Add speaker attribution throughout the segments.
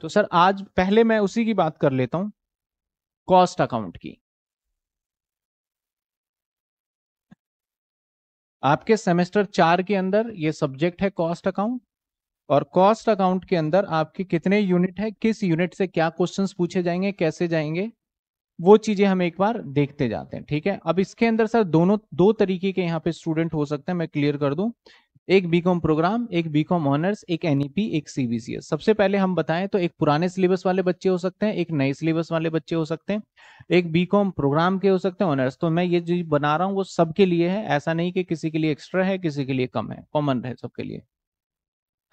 Speaker 1: तो सर आज पहले मैं उसी की बात कर लेता हूं
Speaker 2: कॉस्ट अकाउंट की आपके सेमेस्टर चार के अंदर ये सब्जेक्ट है कॉस्ट अकाउंट और कॉस्ट अकाउंट के अंदर आपके कितने यूनिट है किस यूनिट से क्या क्वेश्चंस पूछे जाएंगे कैसे जाएंगे वो चीजें हम एक बार देखते जाते हैं ठीक है अब इसके अंदर सर दोनों दो तरीके के यहाँ पे स्टूडेंट हो सकते हैं मैं क्लियर कर दूं एक बीकॉम प्रोग्राम एक बीकॉम ऑनर्स एक एनईपी e एक सीबीसीएस सबसे पहले हम बताएं तो एक पुराने सिलेबस वाले बच्चे हो सकते हैं एक नए सिलेबस वाले बच्चे हो सकते हैं एक बीकॉम प्रोग्राम के हो सकते हैं ऑनर्स तो मैं ये जो बना रहा हूँ वो सबके लिए है ऐसा नहीं कि किसी के लिए एक्स्ट्रा है किसी के लिए कम है कॉमन है सबके लिए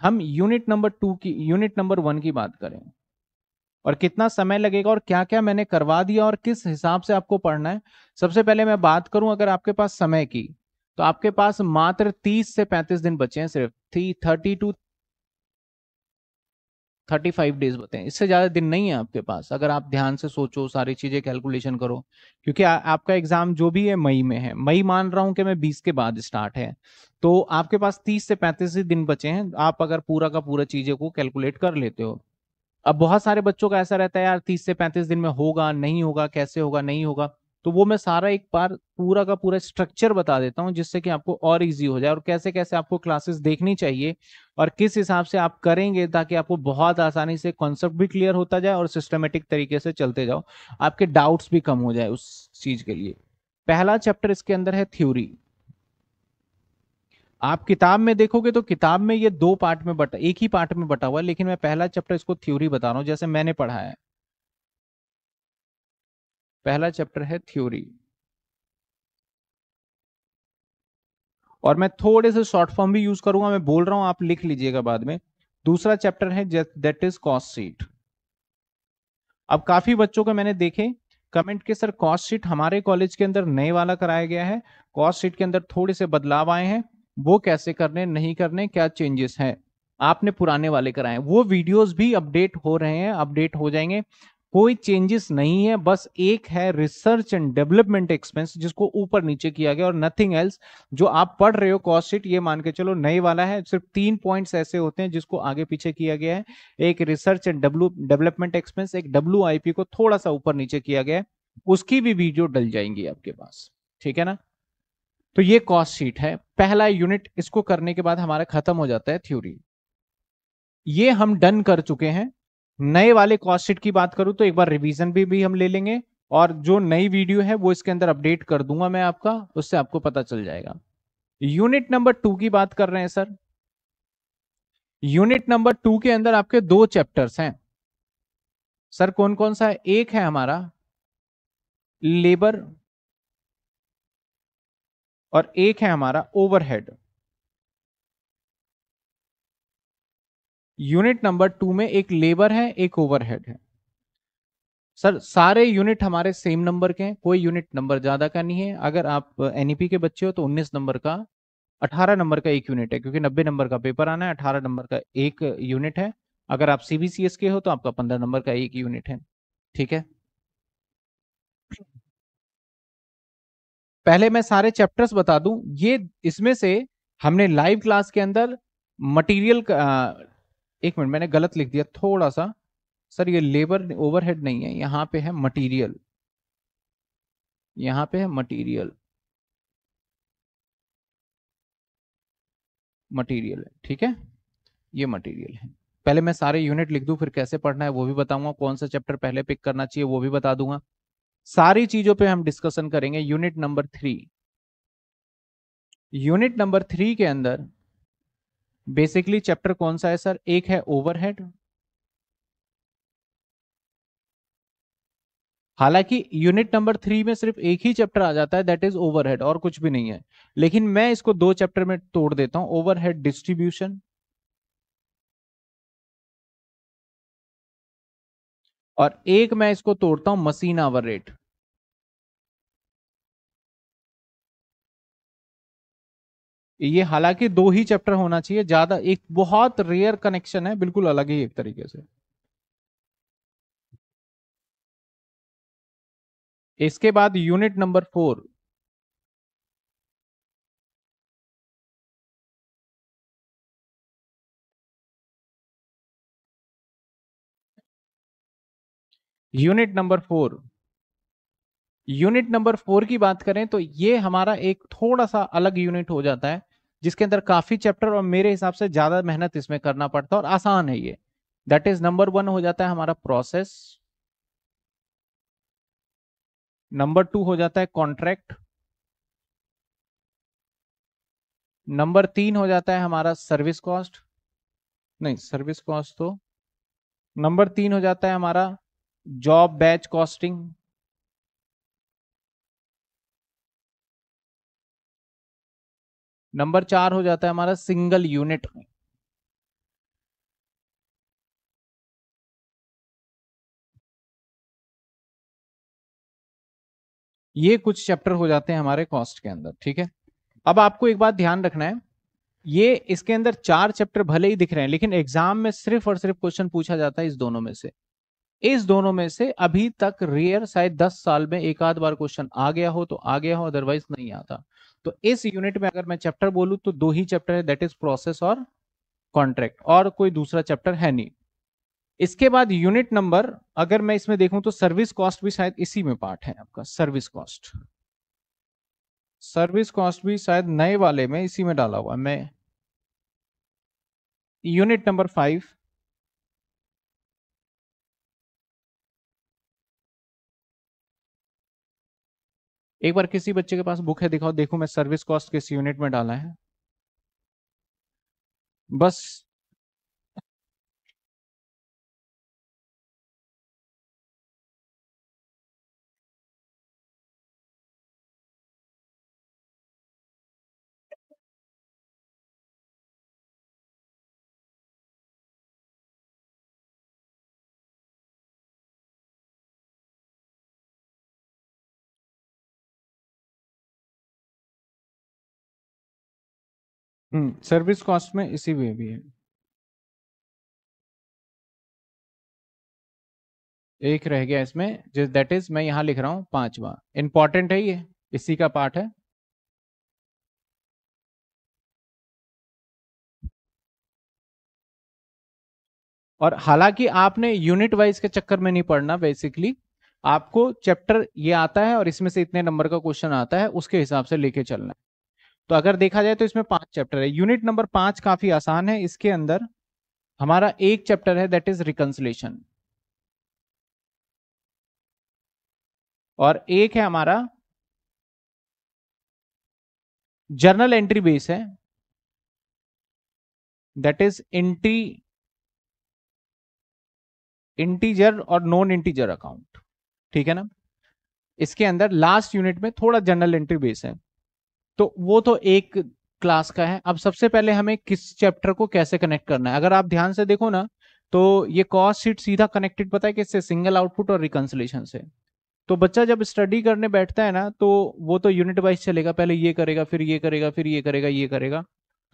Speaker 2: हम यूनिट नंबर टू की यूनिट नंबर वन की बात करें और कितना समय लगेगा और क्या क्या मैंने करवा दिया और किस हिसाब से आपको पढ़ना है सबसे पहले मैं बात करूं अगर आपके पास समय की तो आपके पास मात्र 30 से 35 दिन बचे हैं सिर्फ थी thirty two thirty five days बचे हैं इससे ज़्यादा दिन नहीं है आपके पास अगर आप ध्यान से सोचो सारी चीज़ें कैलकुलेशन करो क्योंकि आ, आपका एग्जाम जो भी है मई में है मई मान रहा हूं कि मैं बीस के बाद स्टार्ट है तो आपके पास तीस से पैंतीस दिन बचे हैं आप अगर पूरा का पूरा चीज़ें को कैलकुलेट कर लेते हो अब बहुत सारे बच्चों का ऐसा रहता है यार तीस से पैंतीस दिन में होगा नहीं होगा कैसे होगा नहीं होगा तो वो मैं सारा एक बार पूरा का पूरा स्ट्रक्चर बता देता हूँ जिससे कि आपको और इजी हो जाए और कैसे कैसे आपको क्लासेस देखनी चाहिए और किस हिसाब से आप करेंगे ताकि आपको बहुत आसानी से कॉन्सेप्ट भी क्लियर होता जाए और सिस्टमेटिक तरीके से चलते जाओ आपके डाउट्स भी कम हो जाए उस चीज के लिए पहला चैप्टर इसके अंदर है थ्योरी आप किताब में देखोगे तो किताब में ये दो पार्ट में बटा एक ही पार्ट में बटा हुआ है लेकिन मैं पहला चैप्टर इसको थ्योरी बता रहा हूँ जैसे मैंने पढ़ा है पहला चैप्टर है थ्योरी और मैं थोड़े से शॉर्ट फॉर्म भी यूज करूंगा मैं बोल रहा हूं आप लिख लीजिएगा बाद में दूसरा चैप्टर है दैट इज कॉस्ट सीट अब काफी बच्चों को मैंने देखे कमेंट के सर कॉस्ट सीट हमारे कॉलेज के अंदर नए वाला कराया गया है कॉस्ट सीट के अंदर थोड़े से बदलाव आए हैं वो कैसे करने नहीं करने क्या चेंजेस हैं आपने पुराने वाले कराए वो वीडियोस भी अपडेट हो रहे हैं अपडेट हो जाएंगे कोई चेंजेस नहीं है बस एक है रिसर्च एंड डेवलपमेंट एक्सपेंस जिसको ऊपर नीचे किया गया और नथिंग एल्स जो आप पढ़ रहे हो कॉस्ट शीट ये मान के चलो नए वाला है सिर्फ तीन पॉइंट्स ऐसे होते हैं जिसको आगे पीछे किया गया है एक रिसर्च एंड डेवलपमेंट एक्सपेंस एक डब्ल्यू को थोड़ा सा ऊपर नीचे किया गया है उसकी भी वीडियो डल जाएंगी आपके पास ठीक है ना तो ये कॉस्ट शीट है पहला यूनिट इसको करने के बाद हमारा खत्म हो जाता है थ्योरी ये हम डन कर चुके हैं नए वाले कॉस्ट शीट की बात करूं तो एक बार रिवीजन भी, भी हम ले लेंगे और जो नई वीडियो है वो इसके अंदर अपडेट कर दूंगा मैं आपका उससे आपको पता चल जाएगा यूनिट नंबर टू की बात कर रहे हैं सर यूनिट नंबर टू के अंदर आपके दो चैप्टर्स हैं सर कौन कौन सा है? एक है हमारा लेबर और एक है हमारा ओवरहेड यूनिट नंबर टू में एक लेबर है एक ओवरहेड है सर सारे यूनिट हमारे सेम नंबर के हैं कोई यूनिट नंबर ज्यादा का नहीं है अगर आप एनईपी के बच्चे हो तो 19 नंबर का 18 नंबर का एक यूनिट है क्योंकि 90 नंबर का पेपर आना है 18 नंबर का एक यूनिट है अगर आप सीबीसीएस के हो तो आपका 15 नंबर का एक यूनिट है ठीक है पहले मैं सारे चैप्टर्स बता दूं ये इसमें से हमने लाइव क्लास के अंदर मटेरियल एक मिनट मैंने गलत लिख दिया थोड़ा सा सर ये लेबर ओवरहेड नहीं है यहां पे है मटेरियल यहां पे है मटेरियल मटेरियल है ठीक है ये मटेरियल है पहले मैं सारे यूनिट लिख दू फिर कैसे पढ़ना है वो भी बताऊंगा कौन सा चैप्टर पहले पिक करना चाहिए वो भी बता दूंगा सारी चीजों पे हम डिस्कशन करेंगे unit number three unit number three के अंदर बेसिकली चैप्टर कौन सा है सर एक है ओवरहेड हालांकि यूनिट नंबर थ्री में सिर्फ एक ही चैप्टर आ जाता है दैट इज ओवरहेड और कुछ भी नहीं है लेकिन मैं इसको दो चैप्टर में तोड़ देता हूं ओवरहेड डिस्ट्रीब्यूशन
Speaker 1: और एक मैं इसको तोड़ता हूं मशीन आवर रेट ये हालांकि दो ही चैप्टर होना चाहिए ज्यादा एक बहुत रेयर कनेक्शन है बिल्कुल अलग ही एक तरीके से इसके बाद unit number four unit number four
Speaker 2: unit number four की बात करें तो ये हमारा एक थोड़ा सा अलग यूनिट हो जाता है जिसके अंदर काफी चैप्टर और मेरे हिसाब से ज्यादा मेहनत इसमें करना पड़ता है और आसान है ये दैट इज नंबर वन हो जाता है हमारा प्रोसेस नंबर टू हो जाता है कॉन्ट्रैक्ट नंबर तीन हो जाता है हमारा सर्विस कॉस्ट नहीं सर्विस कॉस्ट तो नंबर तीन हो जाता है हमारा जॉब बैच कॉस्टिंग
Speaker 1: नंबर चार हो जाता है हमारा सिंगल यूनिट में
Speaker 2: ये कुछ चैप्टर हो जाते हैं हमारे कॉस्ट के अंदर ठीक है अब आपको एक बात ध्यान रखना है ये इसके अंदर चार चैप्टर भले ही दिख रहे हैं लेकिन एग्जाम में सिर्फ और सिर्फ क्वेश्चन पूछा जाता है इस दोनों में से इस दोनों में से अभी तक रेयर शायद दस साल में एक आध बार क्वेश्चन आ गया हो तो आ गया हो अदरवाइज नहीं आता तो इस यूनिट में अगर मैं चैप्टर बोलूं तो दो ही चैप्टर है दैट इज प्रोसेस और कॉन्ट्रैक्ट और कोई दूसरा चैप्टर है नहीं इसके बाद यूनिट नंबर अगर मैं इसमें देखूं तो सर्विस कॉस्ट भी शायद इसी में पार्ट है आपका सर्विस कॉस्ट सर्विस कॉस्ट भी शायद नए वाले में इसी में डाला हुआ मैं यूनिट नंबर फाइव एक बार किसी बच्चे के पास बुक है दिखाओ देखो मैं सर्विस कॉस्ट किस यूनिट में डाला है बस
Speaker 3: सर्विस हम्म, कॉस्ट में इसी वे भी है
Speaker 1: एक रह गया इसमें जिस दैट इज मैं यहां लिख रहा हूं पांचवा इंपॉर्टेंट है ये इसी का पार्ट है
Speaker 2: और हालांकि आपने यूनिट वाइज के चक्कर में नहीं पढ़ना बेसिकली आपको चैप्टर ये आता है और इसमें से इतने नंबर का क्वेश्चन आता है उसके हिसाब से लेके चलना है तो अगर देखा जाए तो इसमें पांच चैप्टर है यूनिट नंबर पांच काफी आसान है इसके अंदर हमारा एक चैप्टर है दैट इज रिकन्सलेशन
Speaker 1: और एक है हमारा जर्नल एंट्री बेस है दैट इज एंट्री
Speaker 2: इंटीजर और नॉन इंटीजर अकाउंट ठीक है ना इसके अंदर लास्ट यूनिट में थोड़ा जर्नल एंट्री बेस है तो वो तो एक क्लास का है अब सबसे पहले हमें किस चैप्टर को कैसे कनेक्ट करना है अगर आप ध्यान से देखो ना तो ये कॉस्ट शीट सीधा कनेक्टेड पता है किससे सिंगल आउटपुट और रिकन्सलेशन से तो बच्चा जब स्टडी करने बैठता है ना तो वो तो यूनिट वाइज चलेगा पहले ये करेगा फिर ये करेगा फिर ये करेगा ये करेगा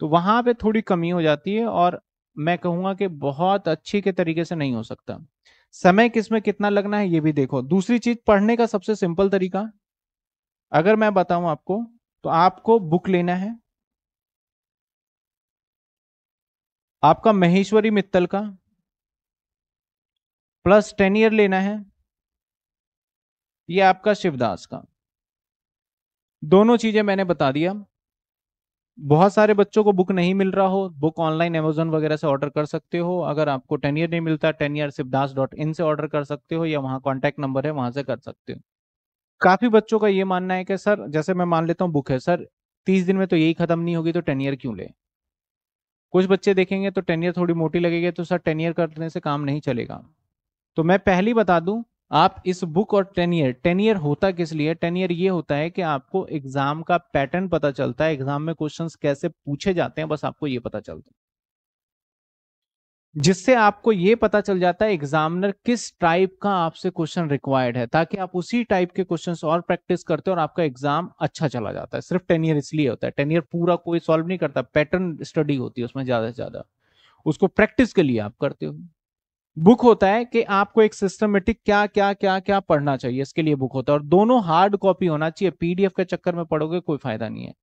Speaker 2: तो वहां पे थोड़ी कमी हो जाती है और मैं कहूँगा कि बहुत अच्छे के तरीके से नहीं हो सकता समय किस में कितना लगना है ये भी देखो दूसरी चीज पढ़ने का सबसे सिंपल तरीका अगर मैं बताऊं आपको तो आपको बुक लेना है आपका महेश्वरी मित्तल का प्लस टेन ईयर लेना है ये आपका शिवदास का दोनों चीजें मैंने बता दिया बहुत सारे बच्चों को बुक नहीं मिल रहा हो बुक ऑनलाइन अमेजोन वगैरह से ऑर्डर कर सकते हो अगर आपको टेन ईयर नहीं मिलता ten year Shivdas dot in से ऑर्डर कर सकते हो या वहां कॉन्टैक्ट नंबर है वहां से कर सकते हो काफी बच्चों का ये मानना है कि सर जैसे मैं मान लेता हूँ बुक है सर तीस दिन में तो यही खत्म नहीं होगी तो टेन ईयर क्यों ले कुछ बच्चे देखेंगे तो टेन ईयर थोड़ी मोटी लगेगी तो सर टेन ईयर करने से काम नहीं चलेगा तो मैं पहली बता दूं आप इस बुक और टेन ईयर टेन ईयर होता किस लिए टेन ईयर ये होता है कि आपको एग्जाम का पैटर्न पता चलता है एग्जाम में क्वेश्चंस कैसे पूछे जाते हैं बस आपको ये पता चलता है जिससे आपको ये पता चल जाता है एग्जामिनर किस टाइप का आपसे क्वेश्चन रिक्वायर्ड है ताकि आप उसी टाइप के क्वेश्चंस और प्रैक्टिस करते हो और आपका एग्जाम अच्छा चला जाता है सिर्फ टेन ईयर इसलिए होता है टेन ईयर पूरा कोई सॉल्व नहीं करता पैटर्न स्टडी होती है उसमें ज्यादा से ज्यादा उसको प्रैक्टिस के लिए आप करते हो बुक होता है कि आपको एक सिस्टमेटिक क्या क्या क्या क्या पढ़ना चाहिए इसके लिए बुक होता है और दोनों हार्ड कॉपी होना चाहिए पीडीएफ के चक्कर में पढ़ोगे कोई फायदा नहीं है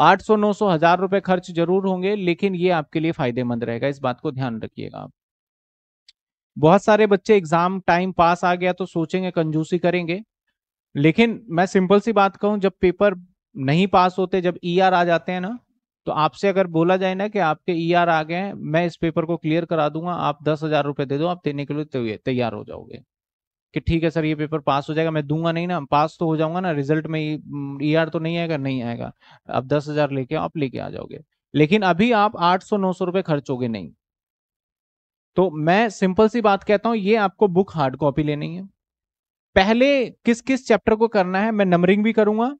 Speaker 2: आठ सौ नौ सौ हजार रुपए खर्च जरूर होंगे लेकिन ये आपके लिए फायदेमंद रहेगा इस बात को ध्यान रखिएगा आप बहुत सारे बच्चे एग्जाम टाइम पास आ गया तो सोचेंगे कंजूसी करेंगे लेकिन मैं सिंपल सी बात कहूं जब पेपर नहीं पास होते जब ई e आ जाते हैं ना तो आपसे अगर बोला जाए ना कि आपके ई e आ गए हैं मैं इस पेपर को क्लियर करा दूंगा आप दस हजार रुपए दे दो आप देने के लिए तैयार हो जाओगे कि ठीक है सर ये पेपर पास हो जाएगा मैं दूंगा नहीं ना पास तो हो जाऊंगा ना रिजल्ट में ई आर mm, e तो नहीं आएगा नहीं आएगा अब दस हजार लेके आप लेके आ जाओगे लेकिन अभी आप आठ सौ नौ सौ रुपए खर्चोगे नहीं तो मैं सिंपल सी बात कहता हूं ये आपको बुक हार्ड कॉपी लेनी है पहले किस किस चैप्टर को करना है मैं नंबरिंग भी करूंगा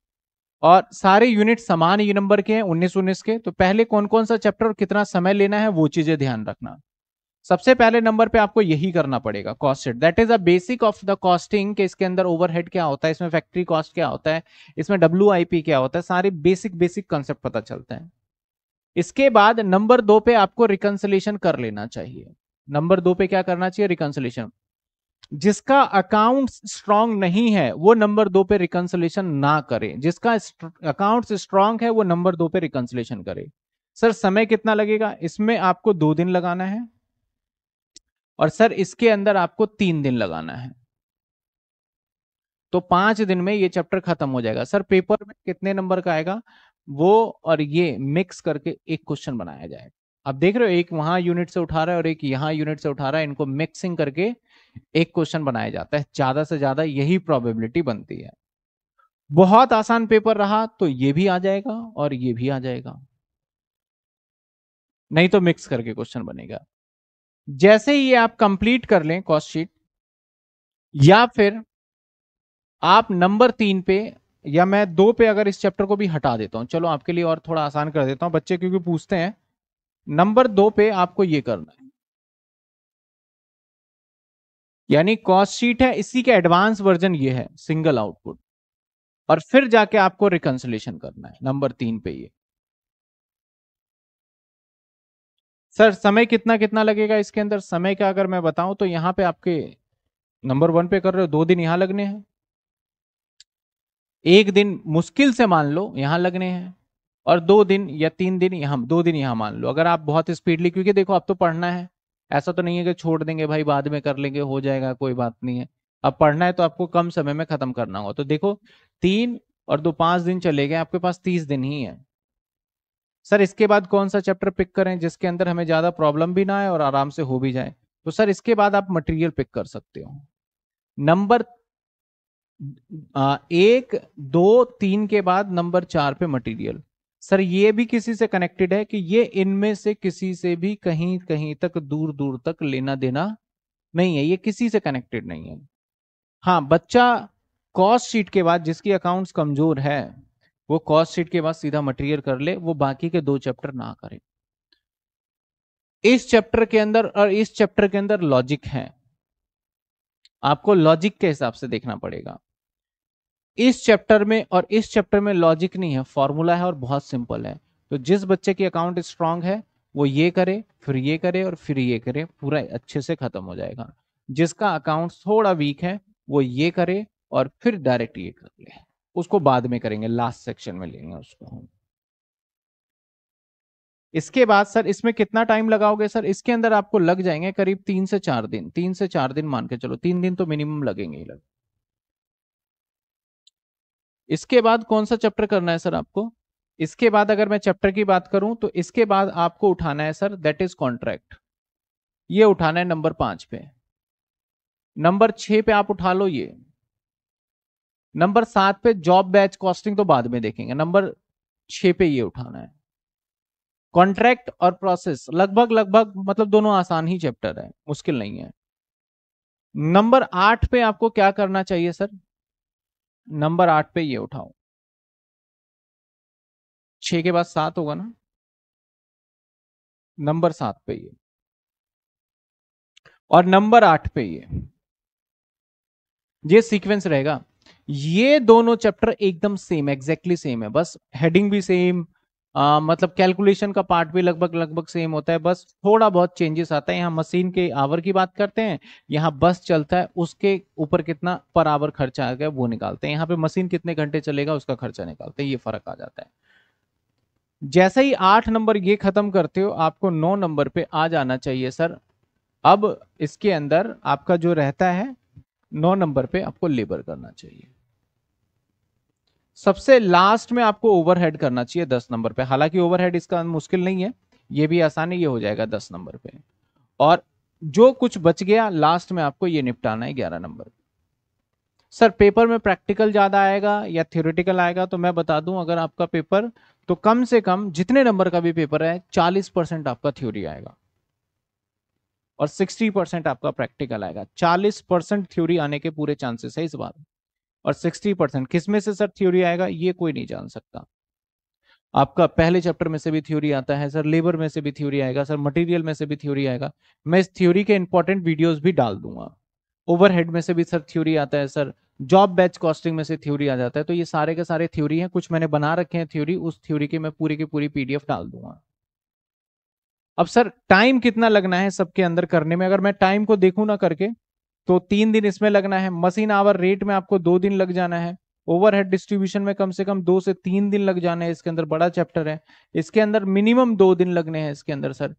Speaker 2: और सारे यूनिट समान ये e नंबर के हैं उन्नीस उन्नीस के तो पहले कौन कौन सा चैप्टर और कितना समय लेना है वो चीजें ध्यान रखना सबसे पहले नंबर पे आपको यही करना पड़ेगा costed that is a basic of the costing के इसके अंदर ओवरहेड क्या होता है इसमें फैक्ट्री कॉस्ट क्या होता है इसमें डब्ल्यू क्या होता है सारे बेसिक बेसिक कॉन्सेप्ट पता चलते हैं इसके बाद नंबर दो पे आपको रिकन्सलेशन कर लेना चाहिए नंबर दो पे क्या करना चाहिए रिकन्सलेशन जिसका अकाउंट स्ट्रांग नहीं है वो नंबर दो पे रिकन्सलेशन ना करे जिसका अकाउंट स्ट्रांग है वो नंबर दो पे रिकन्सलेशन करे सर समय कितना लगेगा इसमें आपको दो दिन लगाना है और सर इसके अंदर आपको तीन दिन लगाना है तो पांच दिन में ये चैप्टर खत्म हो जाएगा सर पेपर में कितने नंबर का आएगा वो और ये मिक्स करके एक क्वेश्चन बनाया जाएगा आप देख रहे हो एक वहां यूनिट से उठा रहा है और एक यहां यूनिट से उठा रहा है इनको मिक्सिंग करके एक क्वेश्चन बनाया जाता है ज्यादा से ज्यादा यही प्रोबेबिलिटी बनती है बहुत आसान पेपर रहा तो ये भी आ जाएगा और ये भी आ जाएगा नहीं तो मिक्स करके क्वेश्चन बनेगा जैसे ही आप कंप्लीट कर लें कॉस्ट शीट या फिर आप नंबर तीन पे या मैं दो पे अगर इस चैप्टर को भी हटा देता हूं चलो आपके लिए और थोड़ा आसान कर देता हूं बच्चे क्योंकि पूछते हैं नंबर दो पे आपको ये करना है यानी कॉस्ट शीट है इसी का एडवांस वर्जन ये है सिंगल आउटपुट और फिर जाके आपको रिकंसलेशन करना है नंबर तीन पे ये सर समय कितना कितना लगेगा इसके अंदर समय का अगर मैं बताऊं तो यहाँ पे आपके नंबर वन पे कर रहे हो दो दिन यहाँ लगने हैं एक दिन मुश्किल से मान लो यहाँ लगने हैं और दो दिन या तीन दिन यहाँ दो दिन यहाँ मान लो अगर आप बहुत स्पीडली क्योंकि देखो आप तो पढ़ना है ऐसा तो नहीं है कि छोड़ देंगे भाई बाद में कर लेंगे हो जाएगा कोई बात नहीं है अब पढ़ना है तो आपको कम समय में खत्म करना होगा तो देखो तीन और दो पांच दिन चले गए आपके पास तीस दिन ही है सर इसके बाद कौन सा चैप्टर पिक करें जिसके अंदर हमें ज़्यादा प्रॉब्लम भी ना आए और आराम से हो भी जाए तो सर इसके बाद आप मटेरियल पिक कर सकते हो नंबर एक दो तीन के बाद नंबर चार पे मटेरियल सर ये भी किसी से कनेक्टेड है कि ये इनमें से किसी से भी कहीं कहीं तक दूर दूर तक लेना देना नहीं है ये किसी से कनेक्टेड नहीं है हाँ बच्चा कॉस्ट शीट के बाद जिसकी अकाउंट्स कमजोर है वो कॉस्ट शीट के बाद सीधा मटेरियल कर ले वो बाकी के दो चैप्टर ना करे इस चैप्टर के अंदर और इस चैप्टर के अंदर लॉजिक है आपको लॉजिक के हिसाब से देखना पड़ेगा इस चैप्टर में और इस चैप्टर में लॉजिक नहीं है फॉर्मूला है और बहुत सिंपल है तो जिस बच्चे की अकाउंट स्ट्रांग है वो ये करे फिर ये करे और फिर ये करे पूरा अच्छे से खत्म हो जाएगा जिसका अकाउंट थोड़ा वीक है वो ये करे और फिर डायरेक्ट ये कर ले उसको बाद में करेंगे लास्ट सेक्शन में लेंगे उसको हम इसके बाद सर इसमें कितना टाइम लगाओगे सर इसके अंदर आपको लग जाएंगे करीब तीन से चार दिन तीन से चार दिन मान के चलो तीन दिन तो मिनिमम लगेंगे ही लग इसके बाद कौन सा चैप्टर करना है सर आपको इसके बाद अगर मैं चैप्टर की बात करूं तो इसके बाद आपको उठाना है सर दैट इज कॉन्ट्रैक्ट ये उठाना है नंबर पांच पे नंबर छ पे आप उठा लो ये नंबर सात पे जॉब बैच कॉस्टिंग तो बाद में देखेंगे नंबर छह पे ये उठाना है कॉन्ट्रैक्ट और प्रोसेस लगभग लगभग मतलब दोनों आसान ही चैप्टर है मुश्किल नहीं है नंबर आठ पे आपको क्या करना चाहिए सर
Speaker 1: नंबर आठ पे ये उठाओ छ के बाद सात होगा ना नंबर सात पे ये
Speaker 2: और नंबर आठ पे ये ये सीक्वेंस रहेगा ये दोनों चैप्टर एकदम सेम एग्जैक्टली सेम है बस हेडिंग भी सेम आ, मतलब कैलकुलेशन का पार्ट भी लगभग लगभग सेम होता है बस थोड़ा बहुत चेंजेस आता है यहाँ मशीन के आवर की बात करते हैं यहाँ बस चलता है उसके ऊपर कितना पर आवर खर्चा आ गया वो निकालते हैं यहाँ पे मशीन कितने घंटे चलेगा उसका खर्चा निकालते हैं ये फर्क आ जाता है जैसे ही आठ नंबर ये खत्म करते हो आपको नौ नंबर पे आ जाना चाहिए सर अब इसके अंदर आपका जो रहता है नौ नंबर पे आपको लेबर करना चाहिए सबसे लास्ट में आपको ओवरहेड करना चाहिए दस नंबर पे हालांकि ओवरहेड इसका मुश्किल नहीं है ये भी आसानी ये हो जाएगा दस नंबर पे और जो कुछ बच गया लास्ट में आपको ये निपटाना है ग्यारह नंबर सर पेपर में प्रैक्टिकल ज़्यादा आएगा या थ्योरेटिकल आएगा तो मैं बता दूं अगर आपका पेपर तो कम से कम जितने नंबर का भी पेपर है चालीस परसेंट आपका थ्योरी आएगा और 60 परसेंट आपका प्रैक्टिकल आएगा 40 परसेंट थ्योरी आने के पूरे चांसेस है इस बार और 60 परसेंट किसमें से सर थ्योरी आएगा ये कोई नहीं जान सकता आपका पहले चैप्टर में से भी थ्योरी आता है सर लेबर में से भी थ्योरी आएगा सर मटेरियल में से भी थ्योरी आएगा मैं इस थ्योरी के इंपॉर्टेंट वीडियोज भी डाल दूंगा ओवरहेड में से भी सर थ्योरी आता है सर जॉब बैच कॉस्टिंग में से थ्योरी आ जाता है तो ये सारे के सारे थ्योरी हैं कुछ मैंने बना रखे हैं थ्योरी उस थ्योरी के मैं पूरी की पूरी पीडीएफ डाल दूंगा अब सर टाइम कितना लगना है सबके अंदर करने में अगर मैं टाइम को देखूं ना करके तो तीन दिन इसमें लगना है मशीन आवर रेट में आपको दो दिन लग जाना है ओवरहेड डिस्ट्रीब्यूशन में कम से कम दो से तीन दिन लग जाना है इसके अंदर बड़ा चैप्टर है इसके अंदर मिनिमम दो दिन लगने हैं इसके अंदर सर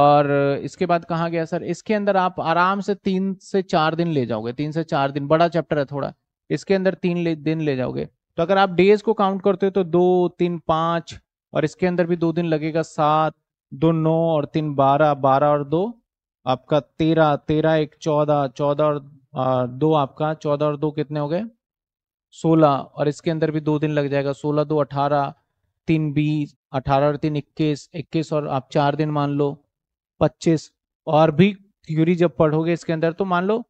Speaker 2: और इसके बाद कहा गया सर इसके अंदर आप आराम से तीन से चार दिन ले जाओगे तीन से चार दिन बड़ा चैप्टर है थोड़ा इसके अंदर तीन ले, दिन ले जाओगे तो अगर आप डेज को काउंट करते हो तो दो तीन पाँच और इसके अंदर भी दो दिन लगेगा सात दो नौ और तीन बारह बारह और दो आपका तेरह तेरह एक चौदह चौदह और दो आपका चौदह और दो कितने हो गए सोलह और इसके अंदर भी दो दिन लग जाएगा सोलह दो अठारह तीन बीस अठारह और तीन इक्कीस इक्कीस और आप चार दिन मान लो पच्चीस और भी थ्योरी जब पढ़ोगे इसके अंदर तो मान लो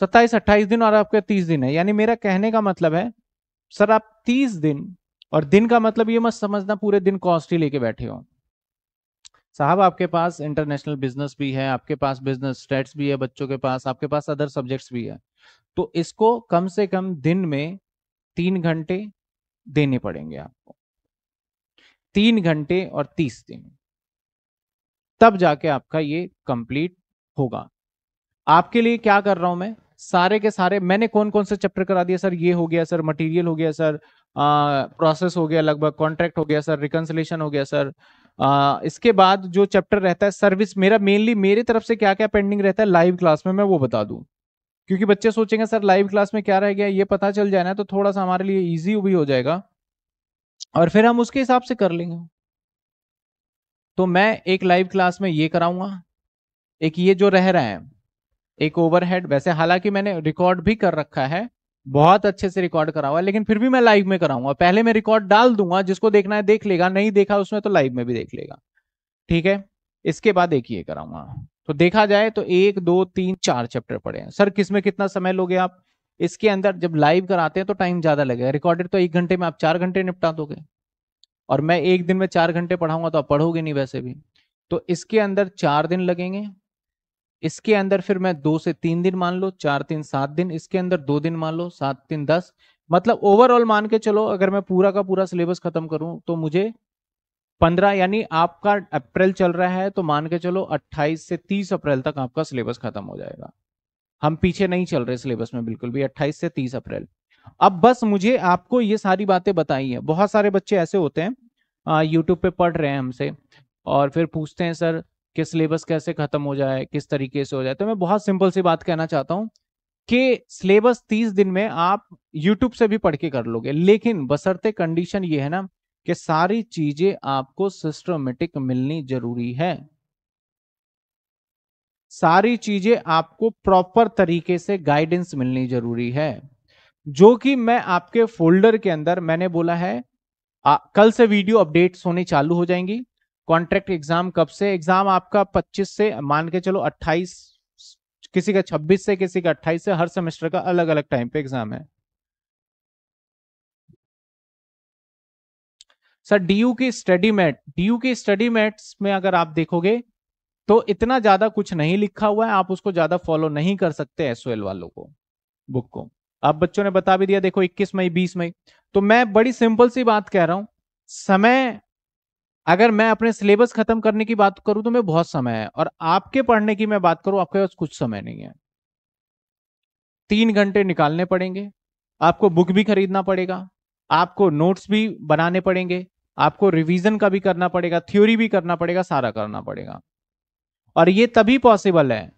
Speaker 2: सत्ताईस अट्ठाईस दिन और आपके तीस दिन है यानी मेरा कहने का मतलब है सर आप तीस दिन और दिन का मतलब ये मत समझना पूरे दिन कॉस्ट ही लेके बैठे हो साहब आपके पास इंटरनेशनल बिजनेस भी है आपके पास बिजनेस स्टेट्स भी है बच्चों के पास आपके पास अदर सब्जेक्ट्स भी है तो इसको कम से कम दिन में तीन घंटे देने पड़ेंगे आपको तीन घंटे और तीस दिन तब जाके आपका ये कंप्लीट होगा आपके लिए क्या कर रहा हूं मैं सारे के सारे मैंने कौन कौन से चैप्टर करा दिया सर ये हो गया सर मटेरियल हो गया सर प्रोसेस हो गया लगभग कॉन्ट्रैक्ट हो गया सर रिकन्सलेशन हो गया सर आ, इसके बाद जो चैप्टर रहता है सर्विस मेरा मेनली मेरे तरफ से क्या क्या पेंडिंग रहता है लाइव क्लास में मैं वो बता दूं क्योंकि बच्चे सोचेंगे सर लाइव क्लास में क्या रह गया ये पता चल जाए ना तो थोड़ा सा हमारे लिए ईजी भी हो जाएगा और फिर हम उसके हिसाब से कर लेंगे तो मैं एक लाइव क्लास में ये कराऊंगा एक ये जो रह रहा है एक ओवरहेड वैसे हालांकि मैंने रिकॉर्ड भी कर रखा है बहुत अच्छे से रिकॉर्ड करा हुआ है लेकिन फिर भी मैं लाइव में कराऊंगा पहले मैं रिकॉर्ड डाल दूंगा जिसको देखना है देख लेगा नहीं देखा उसमें तो लाइव में भी देख लेगा ठीक है इसके बाद एक ये कराऊंगा तो देखा जाए तो एक दो तीन चार चैप्टर पड़े हैं सर किसमें कितना समय लोगे आप इसके अंदर जब लाइव कराते हैं तो टाइम ज्यादा लगेगा रिकॉर्डेड तो एक घंटे में आप चार घंटे निपटा दोगे और मैं एक दिन में चार घंटे पढ़ाऊंगा तो आप पढ़ोगे नहीं वैसे भी तो इसके अंदर चार दिन लगेंगे इसके अंदर फिर मैं दो से तीन दिन मान लो चार तीन सात दिन इसके अंदर दो दिन मान लो सात तीन दस मतलब ओवरऑल मान के चलो अगर मैं पूरा का पूरा सिलेबस खत्म करूं तो मुझे पंद्रह यानी आपका अप्रैल चल रहा है तो मान के चलो अट्ठाईस से तीस अप्रैल तक आपका सिलेबस खत्म हो जाएगा हम पीछे नहीं चल रहे सिलेबस में बिल्कुल भी अट्ठाईस से तीस अप्रैल अब बस मुझे आपको ये सारी बातें बताई है बहुत सारे बच्चे ऐसे होते हैं यूट्यूब पे पढ़ रहे हैं हमसे और फिर पूछते हैं सर कि सिलेबस कैसे खत्म हो जाए किस तरीके से हो जाए तो मैं बहुत सिंपल सी बात कहना चाहता हूँ कि सिलेबस तीस दिन में आप यूट्यूब से भी पढ़ के कर लोगे लेकिन बसरते कंडीशन ये है ना कि सारी चीजें आपको सिस्टमेटिक मिलनी जरूरी है सारी चीजें आपको प्रॉपर तरीके से गाइडेंस मिलनी जरूरी है जो कि मैं आपके फोल्डर के अंदर मैंने बोला है आ, कल से वीडियो अपडेट्स होने चालू हो जाएंगी कॉन्ट्रैक्ट एग्जाम कब से एग्जाम आपका 25 से मान के चलो 28 किसी का 26 से किसी का 28 से हर सेमेस्टर का अलग अलग टाइम पे एग्जाम है
Speaker 1: सर डीयू की स्टडी
Speaker 2: मैट डीयू की स्टडी मेट्स में अगर आप देखोगे तो इतना ज्यादा कुछ नहीं लिखा हुआ है आप उसको ज्यादा फॉलो नहीं कर सकते एसओएल वालों को बुक को आप बच्चों ने बता भी दिया देखो 21 मई 20 मई तो मैं बड़ी सिंपल सी बात कह रहा हूं समय अगर मैं अपने सिलेबस खत्म करने की बात करूं तो मैं बहुत समय है और आपके पढ़ने की मैं बात करूं आपके पास कुछ समय नहीं है तीन घंटे निकालने पड़ेंगे आपको बुक भी खरीदना पड़ेगा आपको नोट्स भी बनाने पड़ेंगे आपको रिवीजन का भी करना पड़ेगा थ्योरी भी करना पड़ेगा सारा करना पड़ेगा और ये तभी पॉसिबल है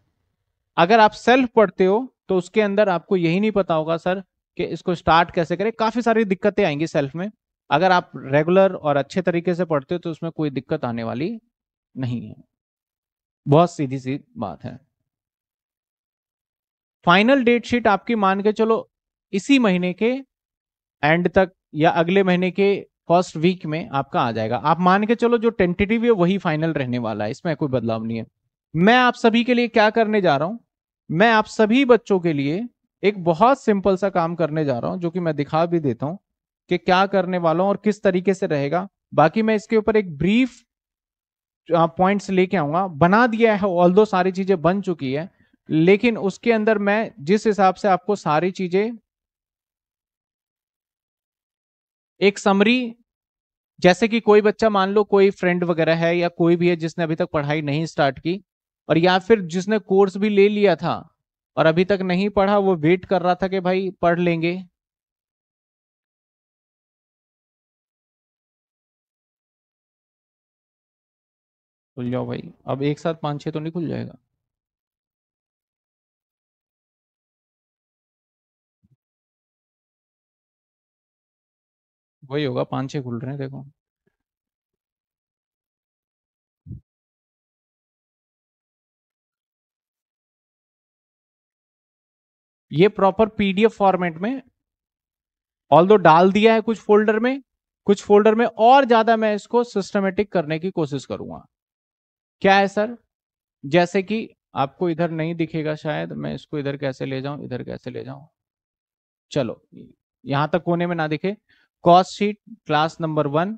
Speaker 2: अगर आप सेल्फ पढ़ते हो तो उसके अंदर आपको यही नहीं पता होगा सर कि इसको स्टार्ट कैसे करें काफी सारी दिक्कतें आएंगी सेल्फ में अगर आप रेगुलर और अच्छे तरीके से पढ़ते हो तो उसमें कोई दिक्कत आने वाली नहीं है बहुत सीधी सी बात है फाइनल डेट शीट आपकी मान के चलो इसी महीने के एंड तक या अगले महीने के फर्स्ट वीक में आपका आ जाएगा आप मान के चलो जो टेंटेटिव है वही फाइनल रहने वाला है इसमें कोई बदलाव नहीं है मैं आप सभी के लिए क्या करने जा रहा हूं मैं आप सभी बच्चों के लिए एक बहुत सिंपल सा काम करने जा रहा हूं जो कि मैं दिखा भी देता हूं कि क्या करने वाला हूं और किस तरीके से रहेगा बाकी मैं इसके ऊपर एक ब्रीफ पॉइंट्स लेके आऊंगा बना दिया है ऑल सारी चीजें बन चुकी है लेकिन उसके अंदर मैं जिस हिसाब से आपको सारी चीजें एक समरी जैसे कि कोई बच्चा मान लो कोई फ्रेंड वगैरह है या कोई भी है जिसने अभी तक पढ़ाई नहीं स्टार्ट की और या फिर जिसने कोर्स भी ले लिया था और अभी तक नहीं पढ़ा वो वेट कर रहा था कि भाई पढ़ लेंगे
Speaker 3: खुल तो जाओ भाई अब एक साथ पांच छह तो नहीं खुल जाएगा वही होगा पांच छह खुल रहे हैं देखो
Speaker 1: ये प्रॉपर पीडीएफ फॉर्मेट में
Speaker 2: ऑल दो डाल दिया है कुछ फोल्डर में कुछ फोल्डर में और ज्यादा मैं इसको सिस्टमेटिक करने की कोशिश करूंगा क्या है सर जैसे कि आपको इधर नहीं दिखेगा शायद मैं इसको इधर कैसे ले जाऊं इधर कैसे ले जाऊं चलो यहां तक कोने में ना दिखे cost sheet class number one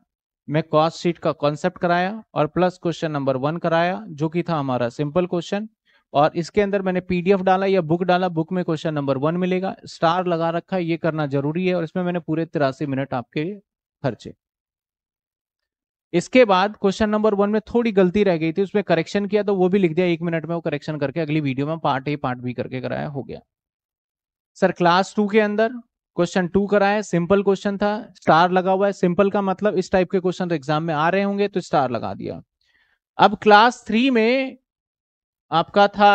Speaker 2: में कॉस्ट शीट का कॉन्सेप्ट कराया और प्लस क्वेश्चन नंबर वन कराया जो कि था हमारा सिंपल क्वेश्चन और इसके अंदर मैंने पीडीएफ डाला या बुक डाला बुक में क्वेश्चन नंबर वन मिलेगा स्टार लगा रखा है ये करना जरूरी है और इसमें मैंने पूरे तिरासी मिनट आपके खर्चे इसके बाद क्वेश्चन नंबर वन में थोड़ी गलती रह गई थी उसमें करेक्शन किया तो वो भी लिख दिया एक मिनट में वो करेक्शन करके अगली वीडियो में पार्ट ए पार्ट बी करके कराया हो गया सर क्लास टू के अंदर क्वेश्चन टू कराया सिंपल क्वेश्चन था स्टार लगा हुआ है सिंपल का मतलब इस टाइप के क्वेश्चन एग्जाम तो में आ रहे होंगे तो स्टार लगा दिया अब क्लास थ्री में आपका था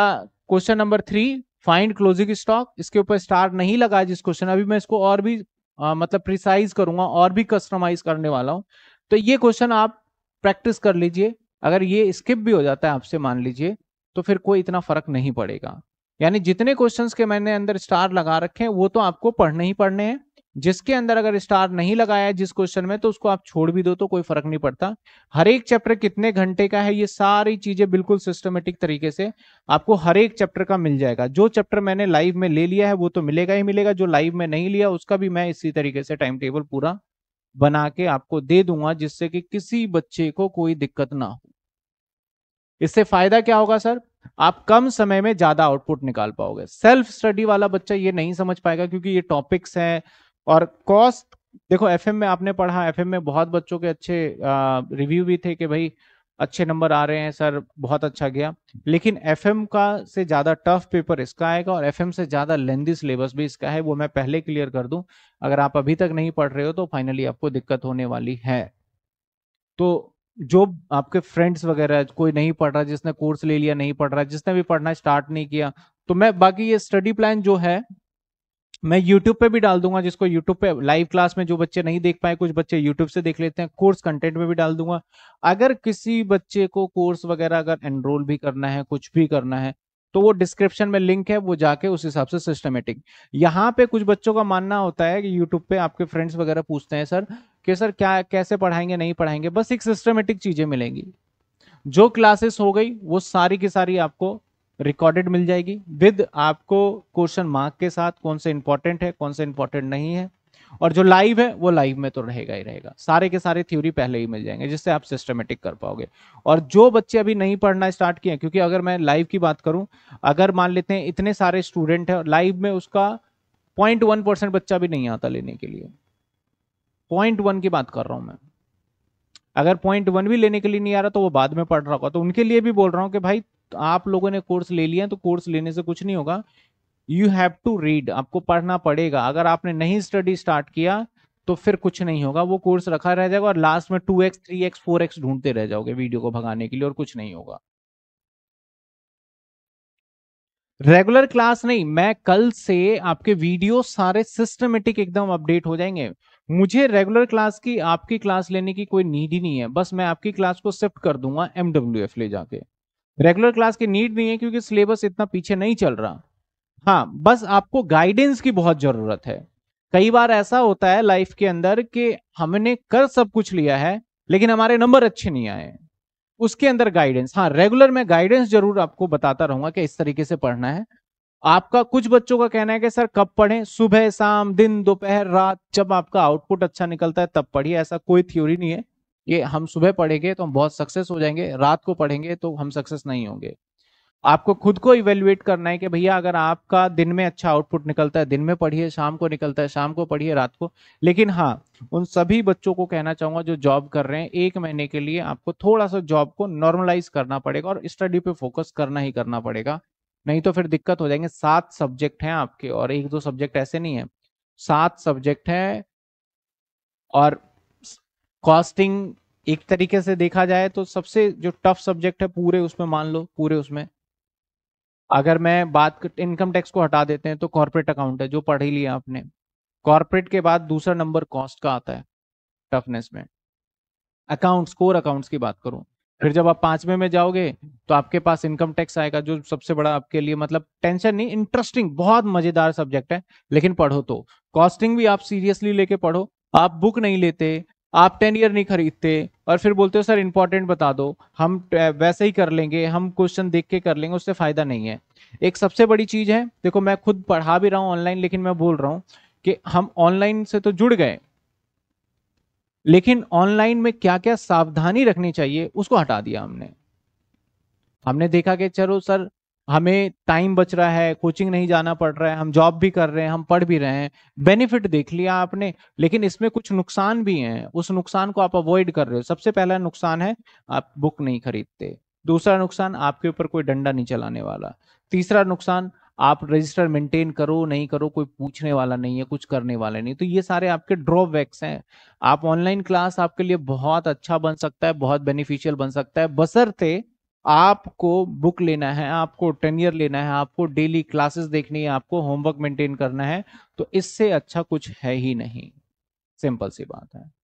Speaker 2: question number three find closing stock इसके ऊपर स्टार नहीं लगा जिस क्वेश्चन अभी मैं इसको और भी आ, मतलब प्रिसाइज करूंगा और भी कस्टमाइज करने वाला हूँ तो ये क्वेश्चन आप प्रैक्टिस कर लीजिए अगर ये स्किप भी हो जाता है आपसे मान लीजिए तो फिर कोई इतना फर्क नहीं पड़ेगा यानी जितने क्वेश्चंस के मैंने अंदर स्टार लगा रखे हैं वो तो आपको पढ़ने ही पढ़ने हैं जिसके अंदर अगर स्टार नहीं लगाया है जिस क्वेश्चन में तो उसको आप छोड़ भी दो तो कोई फर्क नहीं पड़ता हर एक चैप्टर कितने घंटे का है ये सारी चीजें बिल्कुल सिस्टमेटिक तरीके से आपको हर एक चैप्टर का मिल जाएगा जो चैप्टर मैंने लाइव में ले लिया है वो तो मिलेगा ही मिलेगा जो लाइव में नहीं लिया उसका भी मैं इसी तरीके से टाइम टेबल पूरा बना के आपको दे दूंगा जिससे कि किसी बच्चे को कोई दिक्कत ना हो इससे फायदा क्या होगा सर आप कम समय में ज्यादा आउटपुट निकाल पाओगे सेल्फ स्टडी वाला बच्चा ये नहीं समझ पाएगा क्योंकि ये टॉपिक्स हैं और कॉस्ट देखो एफ में आपने पढ़ा एफ में बहुत बच्चों के अच्छे रिव्यू भी थे कि भाई अच्छे नंबर आ रहे हैं सर बहुत अच्छा गया लेकिन एफएम का से ज्यादा टफ पेपर इसका आएगा और एफएम से ज्यादा लेंदी सिलेबस भी इसका है वो मैं पहले क्लियर कर दूं अगर आप अभी तक नहीं पढ़ रहे हो तो फाइनली आपको दिक्कत होने वाली है तो जो आपके फ्रेंड्स वगैरह कोई नहीं पढ़ रहा जिसने कोर्स ले लिया नहीं पढ़ रहा जिसने भी पढ़ना स्टार्ट नहीं किया तो मैं बाकी ये स्टडी प्लान जो है मैं यूट्यूब पे भी डाल दूंगा जिसको यूट्यूब पे लाइव क्लास में जो बच्चे नहीं देख पाए कुछ बच्चे यूट्यूब से देख लेते हैं कोर्स कंटेंट में भी डाल दूंगा अगर किसी बच्चे को कोर्स वगैरह अगर एनरोल भी करना है कुछ भी करना है तो वो डिस्क्रिप्शन में लिंक है वो जाके उस हिसाब से सिस्टमेटिक यहाँ पे कुछ बच्चों का मानना होता है कि यूट्यूब पे आपके फ्रेंड्स वगैरह पूछते हैं सर कि सर क्या कैसे पढ़ाएंगे नहीं पढ़ाएंगे बस एक सिस्टमेटिक चीजें मिलेंगी जो क्लासेस हो गई वो सारी की सारी आपको रिकॉर्डेड मिल जाएगी विद आपको क्वेश्चन मार्क के साथ कौन से इंपॉर्टेंट है कौन से इंपॉर्टेंट नहीं है और जो लाइव है वो लाइव में तो रहेगा ही रहेगा सारे के सारे थ्योरी पहले ही मिल जाएंगे जिससे आप सिस्टमेटिक कर पाओगे और जो बच्चे अभी नहीं पढ़ना स्टार्ट किए क्योंकि अगर मैं लाइव की बात करूं अगर मान लेते हैं इतने सारे स्टूडेंट है लाइव में उसका पॉइंट वन परसेंट बच्चा भी नहीं आता लेने के लिए पॉइंट वन की बात कर रहा हूं मैं अगर पॉइंट वन भी लेने के लिए नहीं आ रहा तो वो बाद में पढ़ रहा होगा तो उनके लिए भी बोल रहा हूँ कि भाई तो आप लोगों ने कोर्स ले लिया तो कोर्स लेने से कुछ नहीं होगा यू हैव टू रीड आपको पढ़ना पड़ेगा अगर आपने नहीं स्टडी स्टार्ट किया तो फिर कुछ नहीं होगा वो कोर्स रखा रह जाएगा और लास्ट में two x three x four x ढूंढते रह जाओगे वीडियो को भगाने के लिए और कुछ नहीं होगा रेगुलर क्लास नहीं मैं कल से आपके वीडियो सारे सिस्टमेटिक एकदम अपडेट हो जाएंगे मुझे रेगुलर क्लास की आपकी क्लास लेने की कोई नीड ही नहीं है बस मैं आपकी क्लास को शिफ्ट कर दूंगा एमडब्ल्यू ले जाके रेगुलर क्लास की नीड नहीं है क्योंकि सिलेबस इतना पीछे नहीं चल रहा हाँ बस आपको गाइडेंस की बहुत जरूरत है कई बार ऐसा होता है लाइफ के अंदर कि हमने कर सब कुछ लिया है लेकिन हमारे नंबर अच्छे नहीं आए उसके अंदर गाइडेंस हाँ रेगुलर मैं गाइडेंस जरूर आपको बताता रहूंगा कि इस तरीके से पढ़ना है आपका कुछ बच्चों का कहना है कि सर कब पढ़ें सुबह शाम दिन दोपहर रात जब आपका आउटपुट अच्छा निकलता है तब पढ़िए ऐसा कोई थ्योरी नहीं है ये हम सुबह पढ़ेंगे तो हम बहुत सक्सेस हो जाएंगे रात को पढ़ेंगे तो हम सक्सेस नहीं होंगे आपको खुद को इवेल्युएट करना है कि भैया अगर आपका दिन में अच्छा आउटपुट निकलता है दिन में पढ़िए शाम को निकलता है शाम को पढ़िए रात को लेकिन हाँ उन सभी बच्चों को कहना चाहूंगा जो जॉब कर रहे हैं एक महीने के लिए आपको थोड़ा सा जॉब को नॉर्मलाइज करना पड़ेगा और स्टडी पे फोकस करना ही करना पड़ेगा नहीं तो फिर दिक्कत हो जाएंगे सात सब्जेक्ट हैं आपके और एक दो सब्जेक्ट ऐसे नहीं है सात सब्जेक्ट हैं और कॉस्टिंग एक तरीके से देखा जाए तो सबसे जो टफ सब्जेक्ट है पूरे उसमें मान लो पूरे उसमें अगर मैं बात इनकम टैक्स को हटा देते हैं तो कॉर्पोरेट अकाउंट है जो पढ़ ही लिया आपने कॉर्पोरेट के बाद दूसरा नंबर कॉस्ट का आता है टफनेस में अकाउंट्स कोर अकाउंट्स की बात करूं फिर जब आप पांचवे में जाओगे तो आपके पास इनकम टैक्स आएगा जो सबसे बड़ा आपके लिए मतलब टेंशन नहीं इंटरेस्टिंग बहुत मजेदार सब्जेक्ट है लेकिन पढ़ो तो कॉस्टिंग भी आप सीरियसली लेके पढ़ो आप बुक नहीं लेते आप टेन ईयर नहीं खरीदते और फिर बोलते हो सर इंपॉर्टेंट बता दो हम वैसे ही कर लेंगे हम क्वेश्चन देख के कर लेंगे उससे फ़ायदा नहीं है एक सबसे बड़ी चीज़ है देखो मैं खुद पढ़ा भी रहा हूँ ऑनलाइन लेकिन मैं बोल रहा हूँ कि हम ऑनलाइन से तो जुड़ गए लेकिन ऑनलाइन में क्या क्या सावधानी रखनी चाहिए उसको हटा दिया हमने हमने देखा कि चलो सर हमें टाइम बच रहा है कोचिंग नहीं जाना पड़ रहा है हम जॉब भी कर रहे हैं हम पढ़ भी रहे हैं बेनिफिट देख लिया आपने लेकिन इसमें कुछ नुकसान भी हैं उस नुकसान को आप अवॉइड कर रहे हो सबसे पहला नुकसान है आप बुक नहीं खरीदते दूसरा नुकसान आपके ऊपर कोई डंडा नहीं चलाने वाला तीसरा नुकसान आप रजिस्टर मेंटेन करो नहीं करो कोई पूछने वाला नहीं है कुछ करने वाला नहीं तो ये सारे आपके ड्रॉबैक्स हैं आप ऑनलाइन क्लास आपके लिए बहुत अच्छा बन सकता है बहुत बेनिफिशियल बन सकता है बसरते आपको बुक लेना है आपको टेनियर लेना है आपको डेली क्लासेस देखनी है आपको होमवर्क मेंटेन करना है तो इससे अच्छा कुछ है ही नहीं सिंपल सी बात है